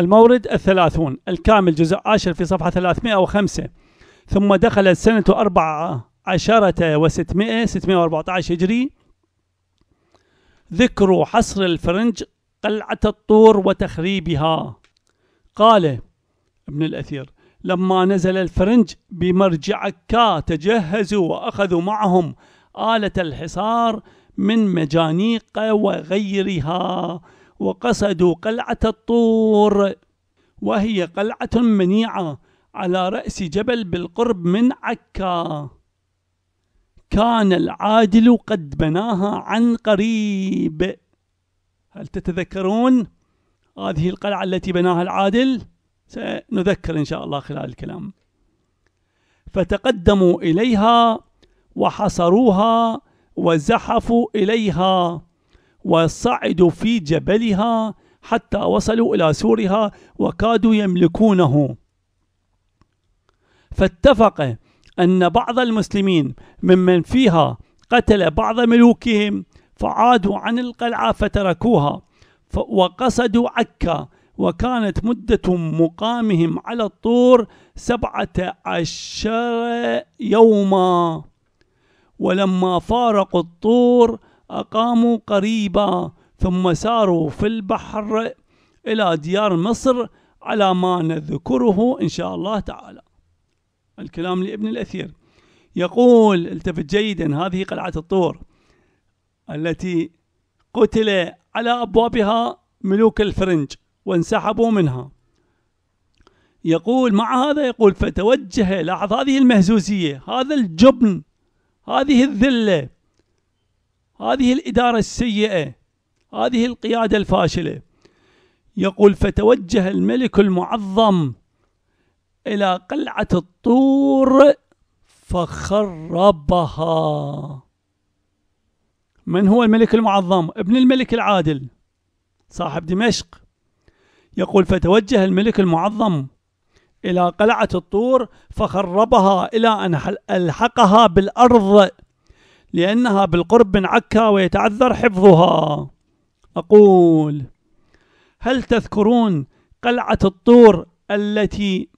المورد الثلاثون الكامل جزء عاشر في صفحة 305 ثم دخلت سنة أربعة عشرة وستمائة 614 هجري ذكر حصر الفرنج قلعة الطور وتخريبها قال ابن الأثير لما نزل الفرنج بمرجعكا تجهزوا وأخذوا معهم آلة الحصار من مجانيق وغيرها وقصدوا قلعة الطور وهي قلعة منيعة على رأس جبل بالقرب من عكا كان العادل قد بناها عن قريب هل تتذكرون هذه القلعة التي بناها العادل سنذكر إن شاء الله خلال الكلام فتقدموا إليها وحصروها وزحفوا إليها وصعدوا في جبلها حتى وصلوا إلى سورها وكادوا يملكونه فاتفق أن بعض المسلمين ممن فيها قتل بعض ملوكهم فعادوا عن القلعة فتركوها وقصدوا عكا وكانت مدة مقامهم على الطور سبعة عشر يوما ولما فارقوا الطور أقاموا قريبا ثم ساروا في البحر إلى ديار مصر على ما نذكره إن شاء الله تعالى الكلام لابن الأثير يقول التفت جيدا هذه قلعة الطور التي قتل على أبوابها ملوك الفرنج وانسحبوا منها يقول مع هذا يقول فتوجه لاحظ هذه المهزوزية هذا الجبن هذه الذلة هذه الإدارة السيئة هذه القيادة الفاشلة يقول فتوجه الملك المعظم إلى قلعة الطور فخربها من هو الملك المعظم ابن الملك العادل صاحب دمشق يقول فتوجه الملك المعظم إلى قلعة الطور فخربها إلى أن ألحقها بالأرض لأنها بالقرب من عكا ويتعذر حفظها أقول هل تذكرون قلعة الطور التي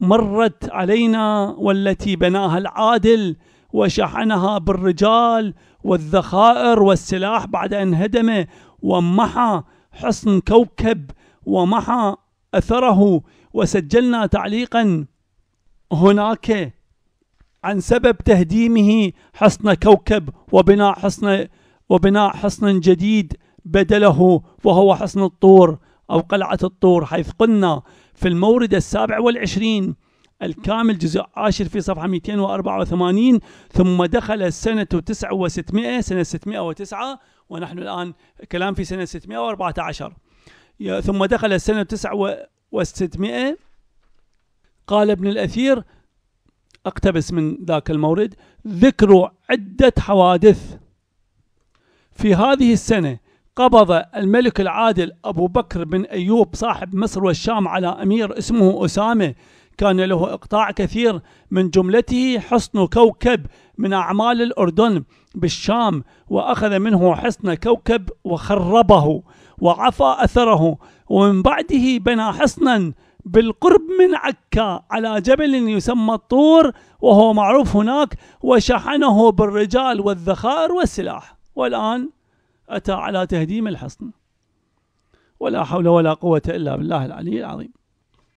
مرت علينا والتي بناها العادل وشحنها بالرجال والذخائر والسلاح بعد أن هدم ومحى حصن كوكب ومحى أثره وسجلنا تعليقا هناك عن سبب تهديمه حصن كوكب وبناء حصن وبناء حصن جديد بدله وهو حصن الطور أو قلعة الطور حيث قلنا في المورد السابع والعشرين الكامل جزء عاشر في صفحة 284 ثم دخل السنة 9 و600 سنة 609 ونحن الآن كلام في سنة 614 ثم دخل السنة 9 و600 قال ابن الأثير أقتبس من ذاك المورد ذكر عدة حوادث في هذه السنة قبض الملك العادل أبو بكر بن أيوب صاحب مصر والشام على أمير اسمه أسامة كان له إقطاع كثير من جملته حصن كوكب من أعمال الأردن بالشام وأخذ منه حصن كوكب وخربه وعفى أثره ومن بعده بنى حصنا بالقرب من عكا على جبل يسمى الطور وهو معروف هناك وشحنه بالرجال والذخائر والسلاح والآن أتى على تهديم الحصن ولا حول ولا قوة إلا بالله العلي العظيم